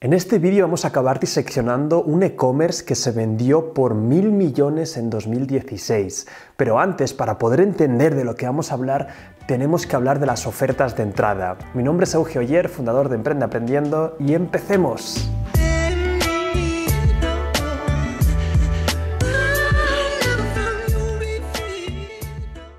En este vídeo vamos a acabar diseccionando un e-commerce que se vendió por mil millones en 2016. Pero antes, para poder entender de lo que vamos a hablar, tenemos que hablar de las ofertas de entrada. Mi nombre es Eugeo Oyer, fundador de Emprende Aprendiendo, y empecemos.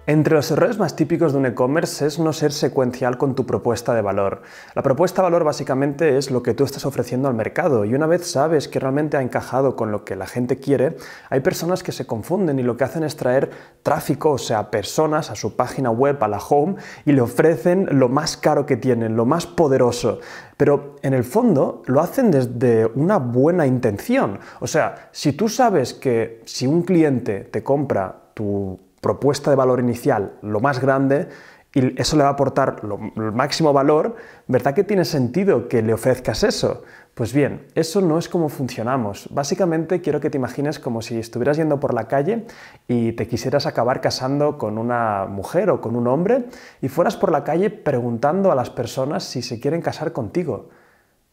Entre los errores más típicos de un e-commerce es no ser secuencial con tu propuesta de valor. La propuesta de valor básicamente es lo que tú estás ofreciendo al mercado y una vez sabes que realmente ha encajado con lo que la gente quiere, hay personas que se confunden y lo que hacen es traer tráfico, o sea, personas a su página web, a la home, y le ofrecen lo más caro que tienen, lo más poderoso. Pero en el fondo lo hacen desde una buena intención. O sea, si tú sabes que si un cliente te compra tu propuesta de valor inicial lo más grande y eso le va a aportar el máximo valor, ¿verdad que tiene sentido que le ofrezcas eso? Pues bien, eso no es como funcionamos. Básicamente quiero que te imagines como si estuvieras yendo por la calle y te quisieras acabar casando con una mujer o con un hombre y fueras por la calle preguntando a las personas si se quieren casar contigo.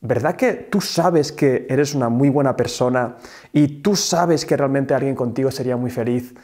¿Verdad que tú sabes que eres una muy buena persona y tú sabes que realmente alguien contigo sería muy feliz?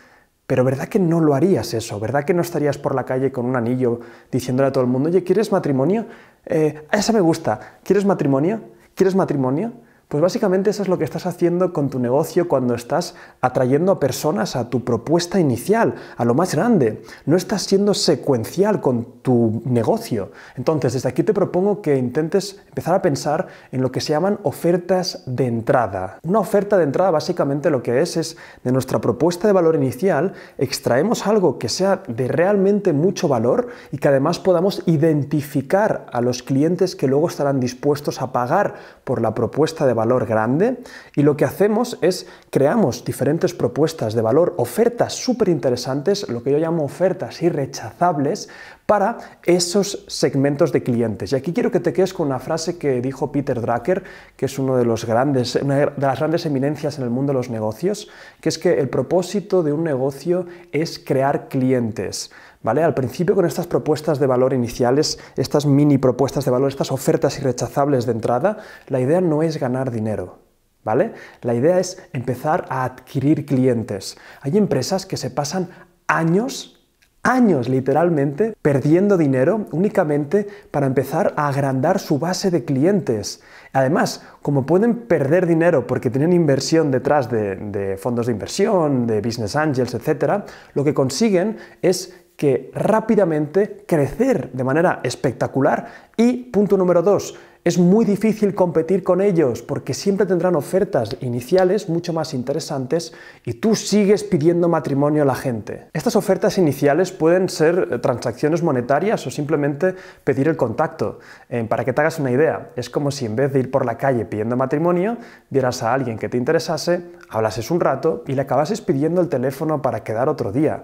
Pero ¿verdad que no lo harías eso? ¿Verdad que no estarías por la calle con un anillo diciéndole a todo el mundo, oye, ¿quieres matrimonio? Eh, esa me gusta. ¿Quieres matrimonio? ¿Quieres matrimonio? Pues básicamente eso es lo que estás haciendo con tu negocio cuando estás atrayendo a personas a tu propuesta inicial, a lo más grande. No estás siendo secuencial con tu negocio. Entonces, desde aquí te propongo que intentes empezar a pensar en lo que se llaman ofertas de entrada. Una oferta de entrada básicamente lo que es es de nuestra propuesta de valor inicial extraemos algo que sea de realmente mucho valor y que además podamos identificar a los clientes que luego estarán dispuestos a pagar por la propuesta de valor valor grande y lo que hacemos es creamos diferentes propuestas de valor, ofertas súper interesantes, lo que yo llamo ofertas irrechazables, para esos segmentos de clientes. Y aquí quiero que te quedes con una frase que dijo Peter Drucker, que es uno de los grandes, una de las grandes eminencias en el mundo de los negocios, que es que el propósito de un negocio es crear clientes. ¿Vale? Al principio con estas propuestas de valor iniciales, estas mini propuestas de valor, estas ofertas irrechazables de entrada, la idea no es ganar dinero. ¿Vale? La idea es empezar a adquirir clientes. Hay empresas que se pasan años años literalmente perdiendo dinero únicamente para empezar a agrandar su base de clientes. Además, como pueden perder dinero porque tienen inversión detrás de, de, fondos de inversión, de business angels, etc., lo que consiguen es que rápidamente crecer de manera espectacular. Y punto número dos, es muy difícil competir con ellos porque siempre tendrán ofertas iniciales mucho más interesantes y tú sigues pidiendo matrimonio a la gente. Estas ofertas iniciales pueden ser eh, transacciones monetarias o simplemente pedir el contacto. Eh, para que te hagas una idea, es como si en vez de ir por la calle pidiendo matrimonio, vieras a alguien que te interesase, hablases un rato y le acabases pidiendo el teléfono para quedar otro día.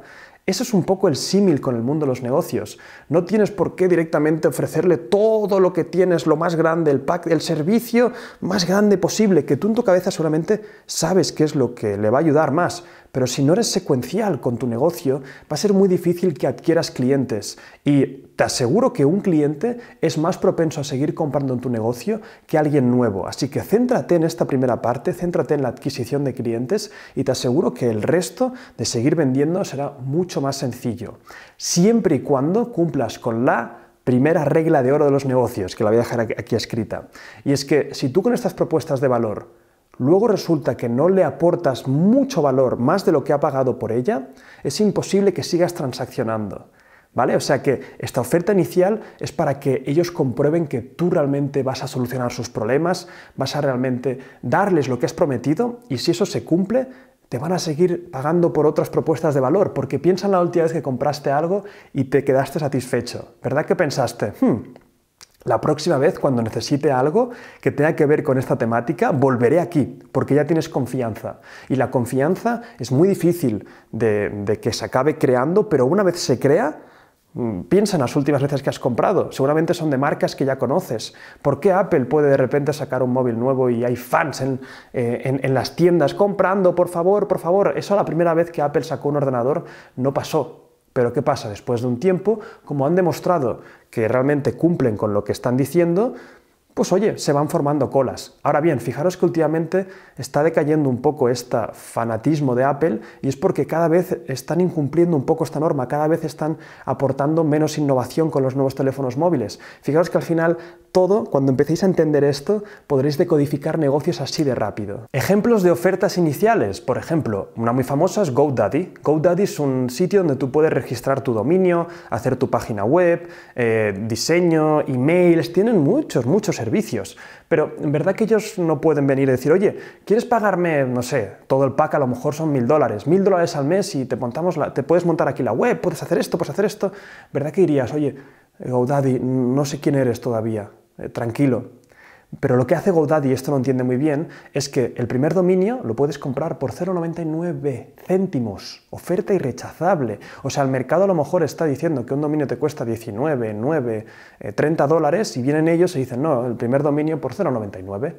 Eso es un poco el símil con el mundo de los negocios. No tienes por qué directamente ofrecerle todo lo que tienes, lo más grande, el pack, el servicio más grande posible, que tú en tu cabeza solamente sabes qué es lo que le va a ayudar más, pero si no eres secuencial con tu negocio, va a ser muy difícil que adquieras clientes. Y te aseguro que un cliente es más propenso a seguir comprando en tu negocio que alguien nuevo. Así que céntrate en esta primera parte, céntrate en la adquisición de clientes y te aseguro que el resto de seguir vendiendo será mucho más sencillo. Siempre y cuando cumplas con la primera regla de oro de los negocios, que la voy a dejar aquí escrita. Y es que si tú con estas propuestas de valor luego resulta que no le aportas mucho valor más de lo que ha pagado por ella, es imposible que sigas transaccionando. ¿Vale? O sea que esta oferta inicial es para que ellos comprueben que tú realmente vas a solucionar sus problemas, vas a realmente darles lo que has prometido y si eso se cumple, te van a seguir pagando por otras propuestas de valor, porque piensan la última vez que compraste algo y te quedaste satisfecho. ¿Verdad que pensaste? Hmm, la próxima vez, cuando necesite algo que tenga que ver con esta temática, volveré aquí, porque ya tienes confianza. Y la confianza es muy difícil de, que se acabe creando, pero una vez se crea, mm, piensa en las últimas veces que has comprado. Seguramente son de marcas que ya conoces. ¿Por qué Apple puede de repente sacar un móvil nuevo y hay fans en eh, las tiendas comprando, por favor, por favor? Eso la primera vez que Apple sacó un ordenador no pasó. Pero ¿qué pasa? Después de un tiempo, como han demostrado que realmente cumplen con lo que están diciendo, pues oye, se van formando colas. Ahora bien, fijaros que últimamente está decayendo un poco este fanatismo de Apple y es porque cada vez están incumpliendo un poco esta norma, cada vez están aportando menos innovación con los nuevos teléfonos móviles. Fijaros que al final todo, cuando empecéis a entender esto, podréis decodificar negocios así de rápido. Ejemplos de ofertas iniciales, por ejemplo, una muy famosa es GoDaddy. GoDaddy es un sitio donde tú puedes registrar tu dominio, hacer tu página web, eh, diseño, emails, tienen muchos, muchos servicios. Pero en verdad que ellos no pueden venir y decir, oye, ¿quieres pagarme, no sé, todo el pack a lo mejor son mil dólares, mil dólares al mes y te, montamos te puedes montar aquí la web, puedes hacer esto, puedes hacer esto? ¿Verdad que dirías, oye, GoDaddy, no sé quién eres todavía, eh, tranquilo. Pero lo que hace GoDaddy, y esto lo entiende muy bien, es que el primer dominio lo puedes comprar por 0,99 céntimos, oferta irrechazable. O sea, el mercado a lo mejor está diciendo que un dominio te cuesta 19, 9, 30 dólares y vienen ellos y dicen, no, el primer dominio por 0,99.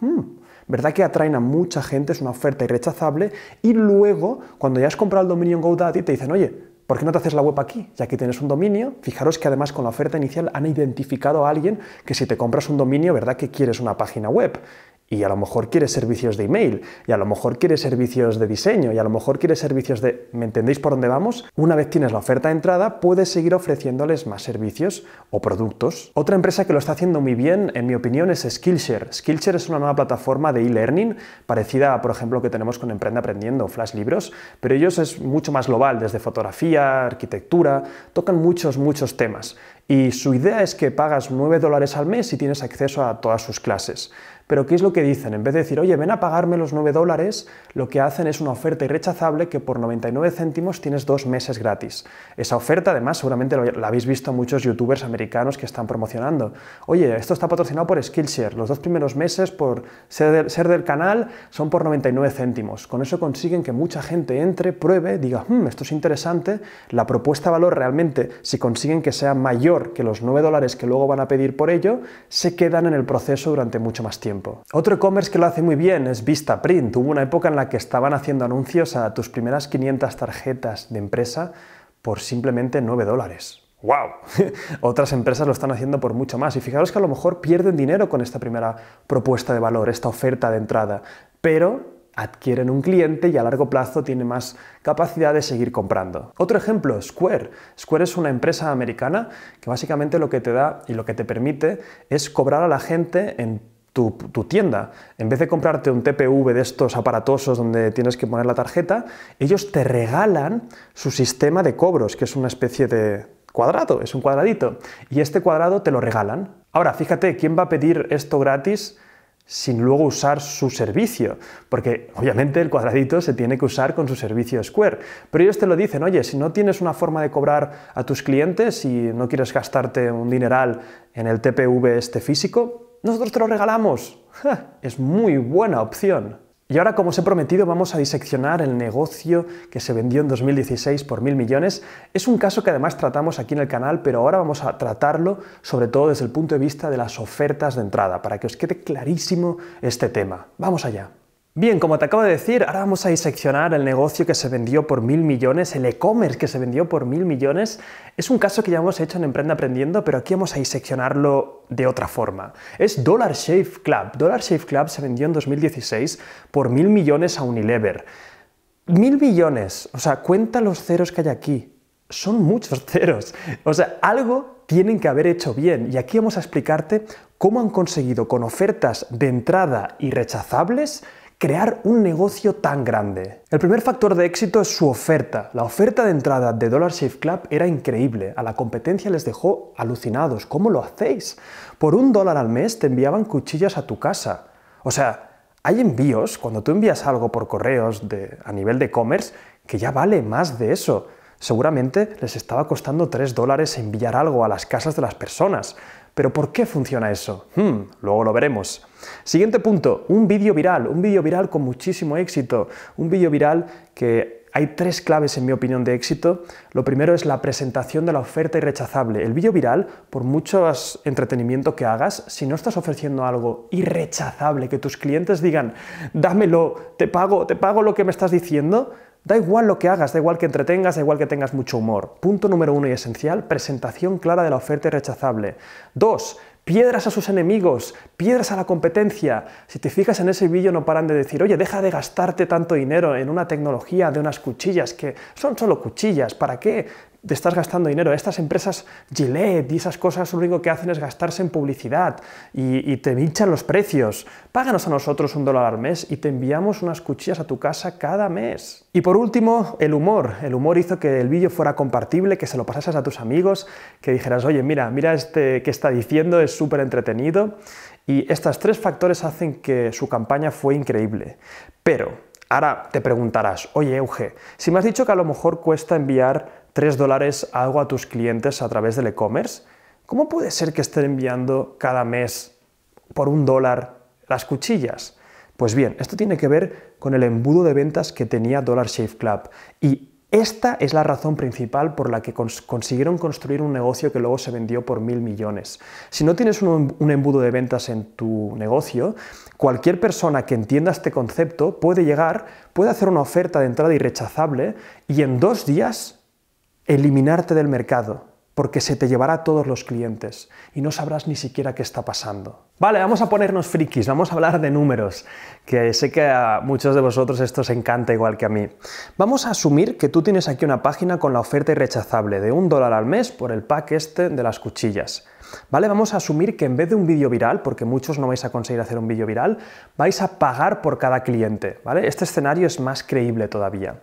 Hmm, ¿Verdad que atraen a mucha gente? Es una oferta irrechazable. Y luego, cuando ya has comprado el dominio en GoDaddy, te dicen, oye, ¿Por qué no te haces la web aquí? Ya que tienes un dominio, fijaros que además con la oferta inicial han identificado a alguien que si te compras un dominio, ¿verdad que quieres una página web? Y a lo mejor quiere servicios de email, y a lo mejor quiere servicios de diseño, y a lo mejor quiere servicios de... ¿Me entendéis por dónde vamos? Una vez tienes la oferta de entrada, puedes seguir ofreciéndoles más servicios o productos. Otra empresa que lo está haciendo muy bien, en mi opinión, es Skillshare. Skillshare es una nueva plataforma de e-learning, parecida a, por ejemplo, que tenemos con Emprende Aprendiendo Flash Libros, pero ellos es mucho más global, desde fotografía, arquitectura, tocan muchos, muchos temas. Y su idea es que pagas 9 dólares al mes y tienes acceso a todas sus clases. Pero ¿qué es lo que dicen? En vez de decir, oye, ven a pagarme los 9 dólares, lo que hacen es una oferta irrechazable que por 99 céntimos tienes dos meses gratis. Esa oferta, además, seguramente la habéis visto muchos youtubers americanos que están promocionando. Oye, esto está patrocinado por Skillshare. Los dos primeros meses por ser del, canal son por 99 céntimos. Con eso consiguen que mucha gente entre, pruebe, diga, hmm, esto es interesante, la propuesta de valor realmente, si consiguen que sea mayor que los 9 dólares que luego van a pedir por ello, se quedan en el proceso durante mucho más tiempo. Otro e-commerce que lo hace muy bien es Vistaprint. Hubo una época en la que estaban haciendo anuncios a tus primeras 500 tarjetas de empresa por simplemente 9 dólares. ¡Wow! Otras empresas lo están haciendo por mucho más. Y fijaros que a lo mejor pierden dinero con esta primera propuesta de valor, esta oferta de entrada. Pero adquieren un cliente y a largo plazo tiene más capacidad de seguir comprando. Otro ejemplo, Square. Square es una empresa americana que básicamente lo que te da y lo que te permite es cobrar a la gente en tu, tienda. En vez de comprarte un TPV de estos aparatosos donde tienes que poner la tarjeta, ellos te regalan su sistema de cobros, que es una especie de cuadrado, es un cuadradito. Y este cuadrado te lo regalan. Ahora, fíjate, ¿quién va a pedir esto gratis? sin luego usar su servicio, porque obviamente el cuadradito se tiene que usar con su servicio Square. Pero ellos te lo dicen, oye, si no tienes una forma de cobrar a tus clientes y no quieres gastarte un dineral en el TPV este físico, nosotros te lo regalamos. Es muy buena opción. Y ahora, como os he prometido, vamos a diseccionar el negocio que se vendió en 2016 por mil millones. Es un caso que además tratamos aquí en el canal, pero ahora vamos a tratarlo sobre todo desde el punto de vista de las ofertas de entrada, para que os quede clarísimo este tema. Vamos allá. Bien, como te acabo de decir, ahora vamos a diseccionar el negocio que se vendió por mil millones, el e-commerce que se vendió por mil millones. Es un caso que ya hemos hecho en Emprenda Aprendiendo, pero aquí vamos a diseccionarlo de otra forma. Es Dollar Shave Club. Dollar Shave Club se vendió en 2016 por mil millones a Unilever. Mil millones, o sea, cuenta los ceros que hay aquí. Son muchos ceros. O sea, algo tienen que haber hecho bien. Y aquí vamos a explicarte cómo han conseguido con ofertas de entrada irrechazables crear un negocio tan grande? El primer factor de éxito es su oferta. La oferta de entrada de Dollar Shave Club era increíble. A la competencia les dejó alucinados. ¿Cómo lo hacéis? Por un dólar al mes te enviaban cuchillas a tu casa. O sea, hay envíos, cuando tú envías algo por correos a nivel de e-commerce, que ya vale más de eso. Seguramente les estaba costando 3 dólares enviar algo a las casas de las personas. Pero ¿por qué funciona eso? Hmm, luego lo veremos. Siguiente punto, un vídeo viral, un vídeo viral con muchísimo éxito, un vídeo viral que hay tres claves, en mi opinión, de éxito. Lo primero es la presentación de la oferta irrechazable. El vídeo viral, por mucho entretenimiento que hagas, si no estás ofreciendo algo irrechazable, que tus clientes digan, dámelo, te pago, te pago lo que me estás diciendo, Da igual lo que hagas, da igual que entretengas, da igual que tengas mucho humor. Punto número uno y esencial, presentación clara de la oferta irrechazable. Dos, piedras a sus enemigos, piedras a la competencia. Si te fijas en ese vídeo no paran de decir, oye, deja de gastarte tanto dinero en una tecnología de unas cuchillas que son solo cuchillas, ¿para qué? te estás gastando dinero. Estas empresas Gillette y esas cosas lo único que hacen es gastarse en publicidad y, te hinchan los precios. Páganos a nosotros un dólar al mes y te enviamos unas cuchillas a tu casa cada mes. Y por último, el humor. El humor hizo que el vídeo fuera compartible, que se lo pasases a tus amigos, que dijeras, oye, mira, mira este que está diciendo, es súper entretenido. Y estos tres factores hacen que su campaña fue increíble. Pero ahora te preguntarás, oye, Euge, si me has dicho que a lo mejor cuesta enviar 3 dólares algo a tus clientes a través del e-commerce, ¿cómo puede ser que estén enviando cada mes por un dólar las cuchillas? Pues bien, esto tiene que ver con el embudo de ventas que tenía Dollar Shave Club y esta es la razón principal por la que consiguieron construir un negocio que luego se vendió por mil millones. Si no tienes em-, un, embudo de ventas en tu negocio, cualquier persona que entienda este concepto puede llegar, puede hacer una oferta de entrada irrechazable y en dos días eliminarte del mercado, porque se te llevará a todos los clientes y no sabrás ni siquiera qué está pasando. Vale, vamos a ponernos frikis, vamos a hablar de números, que sé que a muchos de vosotros esto os encanta igual que a mí. Vamos a asumir que tú tienes aquí una página con la oferta irrechazable de un dólar al mes por el pack este de las cuchillas. ¿Vale? Vamos a asumir que en vez de un vídeo viral, porque muchos no vais a conseguir hacer un vídeo viral, vais a pagar por cada cliente, ¿vale? Este escenario es más creíble todavía.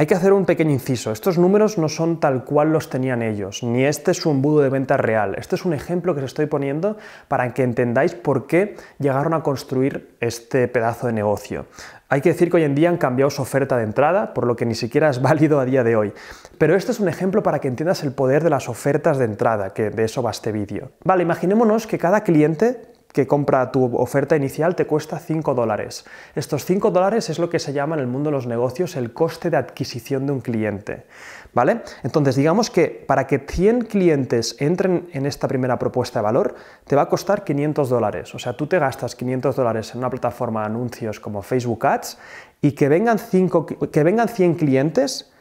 Hay que hacer un pequeño inciso. Estos números no son tal cual los tenían ellos, ni este es un embudo de venta real. Este es un ejemplo que os estoy poniendo para que entendáis por qué llegaron a construir este pedazo de negocio. Hay que decir que hoy en día han cambiado su oferta de entrada, por lo que ni siquiera es válido a día de hoy. Pero este es un ejemplo para que entiendas el poder de las ofertas de entrada, que de eso va este vídeo. Vale, imaginémonos que cada cliente que compra tu oferta inicial te cuesta 5 dólares. Estos 5 dólares es lo que se llama en el mundo de los negocios el coste de adquisición de un cliente. ¿Vale? Entonces, digamos que para que 100 clientes entren en esta primera propuesta de valor, te va a costar 500 dólares. O sea, tú te gastas 500 dólares en una plataforma de anuncios como Facebook Ads y que vengan, que vengan 100 clientes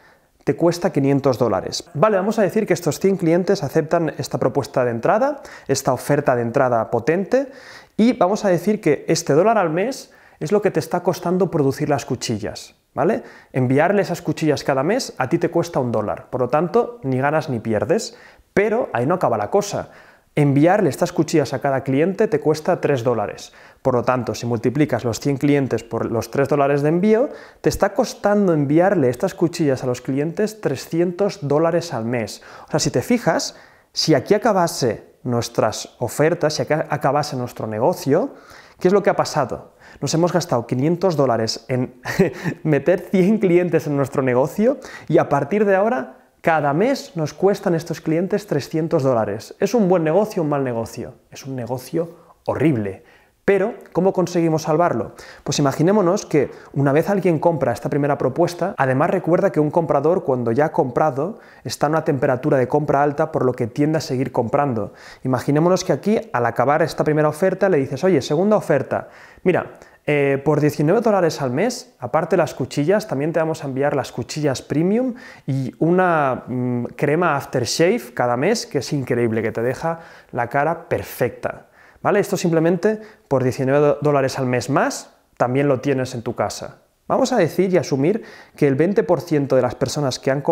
te cuesta 500 dólares. Vale, vamos a decir que estos 100 clientes aceptan esta propuesta de entrada, esta oferta de entrada potente, y vamos a decir que este dólar al mes es lo que te está costando producir las cuchillas. ¿Vale? Enviarle esas cuchillas cada mes a ti te cuesta un dólar, por lo tanto, ni ganas ni pierdes, pero ahí no acaba la cosa. Enviarle estas cuchillas a cada cliente te cuesta 3 dólares. Por lo tanto, si multiplicas los 100 clientes por los 3 dólares de envío, te está costando enviarle estas cuchillas a los clientes 300 dólares al mes. O sea, si te fijas, si aquí acabase nuestras ofertas, si aquí acabase nuestro negocio, ¿qué es lo que ha pasado? Nos hemos gastado 500 dólares en meter 100 clientes en nuestro negocio y a partir de ahora cada mes nos cuestan estos clientes 300 dólares. ¿Es un buen negocio o un mal negocio? Es un negocio horrible. Pero, ¿cómo conseguimos salvarlo? Pues imaginémonos que una vez alguien compra esta primera propuesta, además recuerda que un comprador cuando ya ha comprado está en una temperatura de compra alta por lo que tiende a seguir comprando. Imaginémonos que aquí, al acabar esta primera oferta, le dices, oye, segunda oferta, mira, eh, por 19 dólares al mes, aparte las cuchillas, también te vamos a enviar las cuchillas premium y una mm, crema aftershave cada mes, que es increíble, que te deja la cara perfecta. ¿Vale? Esto simplemente por 19 dólares al mes más también lo tienes en tu casa. Vamos a decir y asumir que el 20% de las personas que han,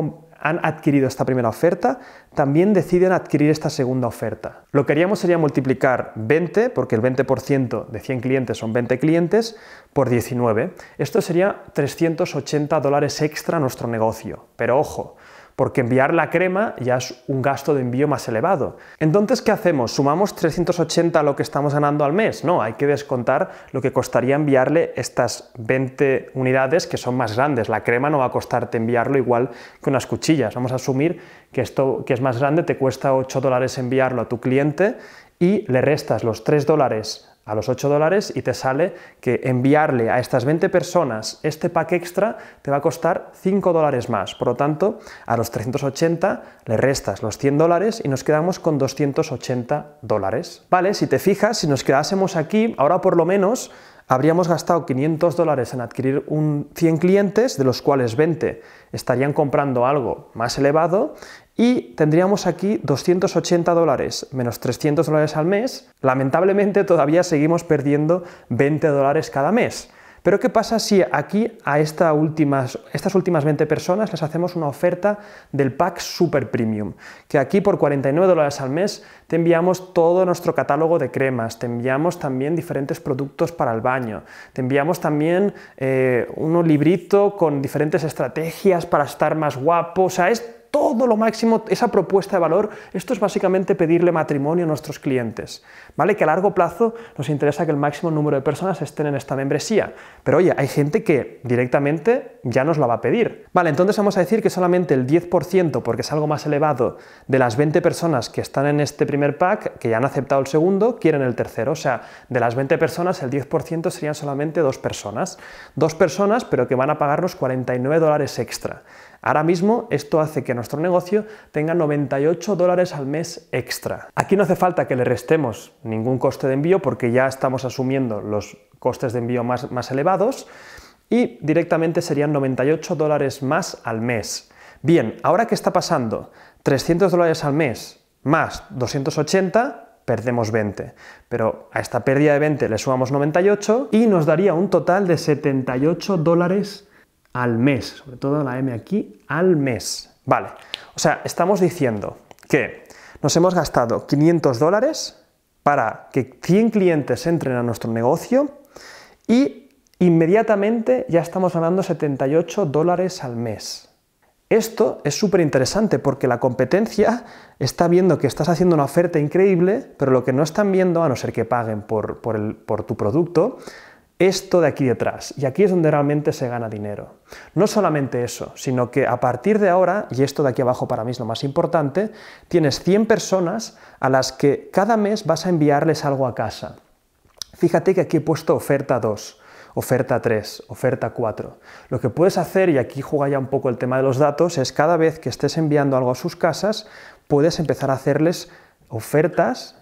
han, adquirido esta primera oferta también deciden adquirir esta segunda oferta. Lo que haríamos sería multiplicar 20, porque el 20% de 100 clientes son 20 clientes, por 19. Esto sería 380 dólares extra a nuestro negocio. Pero ojo, porque enviar la crema ya es un gasto de envío más elevado. Entonces, ¿qué hacemos? ¿Sumamos 380 a lo que estamos ganando al mes? No, hay que descontar lo que costaría enviarle estas 20 unidades que son más grandes. La crema no va a costarte enviarlo igual que unas cuchillas. Vamos a asumir que esto que es más grande te cuesta 8 dólares enviarlo a tu cliente y le restas los 3 dólares a los 8 dólares y te sale que enviarle a estas 20 personas este pack extra te va a costar 5 dólares más. Por lo tanto, a los 380 le restas los 100 dólares y nos quedamos con 280 dólares. Vale, si te fijas, si nos quedásemos aquí, ahora por lo menos habríamos gastado 500 dólares en adquirir un 100 clientes, de los cuales 20 estarían comprando algo más elevado y tendríamos aquí 280 dólares menos 300 dólares al mes. Lamentablemente todavía seguimos perdiendo 20 dólares cada mes. Pero ¿qué pasa si aquí a estas últimas 20 personas les hacemos una oferta del pack Super Premium? Que aquí por 49 dólares al mes te enviamos todo nuestro catálogo de cremas, te enviamos también diferentes productos para el baño, te enviamos también eh, un librito con diferentes estrategias para estar más guapo, o todo lo máximo esa propuesta de valor. Esto es básicamente pedirle matrimonio a nuestros clientes, ¿vale? Que a largo plazo nos interesa que el máximo número de personas estén en esta membresía. Pero oye, hay gente que directamente ya nos la va a pedir. Vale, entonces vamos a decir que solamente el 10%, porque es algo más elevado, de las 20 personas que están en este primer pack, que ya han aceptado el segundo, quieren el tercero. O sea, de las 20 personas, el 10% serían solamente dos personas. Dos personas, pero que van a pagarnos 49 dólares extra. Ahora mismo esto hace que nuestro negocio tenga 98 dólares al mes extra. Aquí no hace falta que le restemos ningún coste de envío porque ya estamos asumiendo los costes de envío más, elevados y directamente serían 98 dólares más al mes. Bien, ahora qué está pasando? 300 dólares al mes más 280 perdemos 20. Pero a esta pérdida de 20 le sumamos 98 y nos daría un total de 78 dólares al mes, sobre todo la M aquí, al mes. Vale, o sea, estamos diciendo que nos hemos gastado 500 dólares para que 100 clientes entren a nuestro negocio y inmediatamente ya estamos ganando 78 dólares al mes. Esto es súper interesante porque la competencia está viendo que estás haciendo una oferta increíble, pero lo que no están viendo, a no ser que paguen por, por tu producto, esto de aquí detrás. Y aquí es donde realmente se gana dinero. No solamente eso, sino que a partir de ahora, y esto de aquí abajo para mí es lo más importante, tienes 100 personas a las que cada mes vas a enviarles algo a casa. Fíjate que aquí he puesto oferta 2 oferta 3, oferta 4. Lo que puedes hacer, y aquí juega ya un poco el tema de los datos, es cada vez que estés enviando algo a sus casas, puedes empezar a hacerles ofertas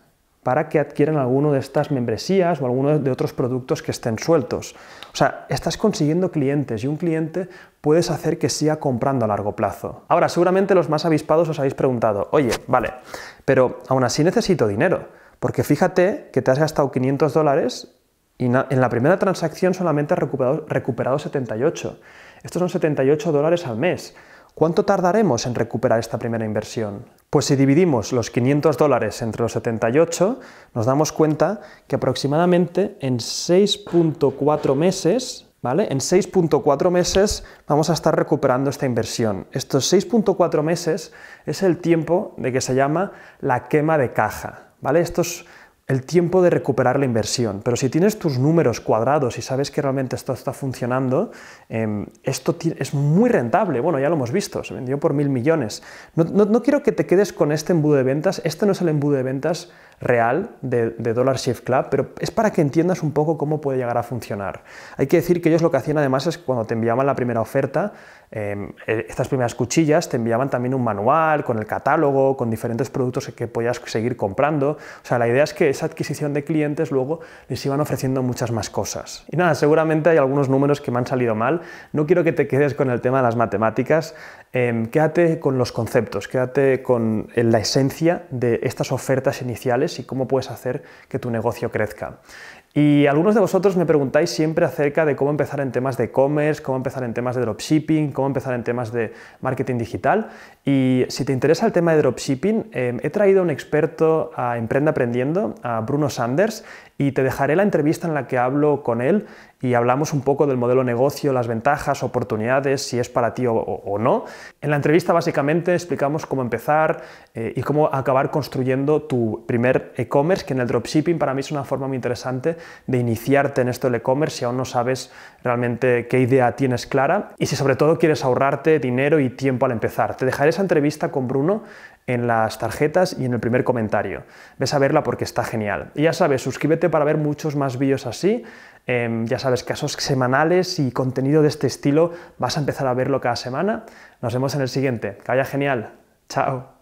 para que adquieran alguno de estas membresías o alguno de otros productos que estén sueltos. O sea, estás consiguiendo clientes y un cliente puedes hacer que siga comprando a largo plazo. Ahora, seguramente los más avispados os habéis preguntado, oye, vale, pero aún así necesito dinero, porque fíjate que te has gastado 500 dólares y en la primera transacción solamente has recuperado, recuperado 78. Estos son 78 dólares al mes. ¿Cuánto tardaremos en recuperar esta primera inversión? Pues si dividimos los 500 dólares entre los 78, nos damos cuenta que aproximadamente en 6.4 meses, ¿vale? En 6.4 meses vamos a estar recuperando esta inversión. Estos 6.4 meses es el tiempo de que se llama la quema de caja, ¿vale? Estos el tiempo de recuperar la inversión. Pero si tienes tus números cuadrados y sabes que realmente esto está funcionando, em, esto es muy rentable. Bueno, ya lo hemos visto, se vendió por mil millones. no, quiero que te quedes con este embudo de ventas, este no es el embudo de ventas real de, Dollar Shift Club, pero es para que entiendas un poco cómo puede llegar a funcionar. Hay que decir que ellos lo que hacían además es cuando te enviaban la primera oferta, em, eh, estas primeras cuchillas, te enviaban también un manual con el catálogo, con diferentes productos que podías seguir comprando. O sea, la idea es que esa adquisición de clientes luego les iban ofreciendo muchas más cosas. Y nada, seguramente hay algunos números que me han salido mal. No quiero que te quedes con el tema de las matemáticas. Em, quédate con los conceptos, quédate con la esencia de estas ofertas iniciales y cómo puedes hacer que tu negocio crezca. Y algunos de vosotros me preguntáis siempre acerca de cómo empezar en temas de e-commerce, cómo empezar en temas de dropshipping, cómo empezar en temas de marketing digital. Y si te interesa el tema de dropshipping, eh, he traído un experto a Emprenda Aprendiendo, a Bruno Sanders, y te dejaré la entrevista en la que hablo con él y hablamos un poco del modelo negocio, las ventajas, oportunidades, si es para ti o, no. En la entrevista básicamente explicamos cómo empezar eh, y cómo acabar construyendo tu primer e-commerce, que en el dropshipping para mí es una forma muy interesante de iniciarte en esto del e-commerce si aún no sabes realmente qué idea tienes clara y si sobre todo quieres ahorrarte dinero y tiempo al empezar. Te dejaré esa entrevista con Bruno en las tarjetas y en el primer comentario. Ves a verla porque está genial. Y ya sabes, suscríbete para ver muchos más vídeos así. Em, ya sabes, casos semanales y contenido de este estilo vas a empezar a verlo cada semana. Nos vemos en el siguiente. Que vaya genial. Chao.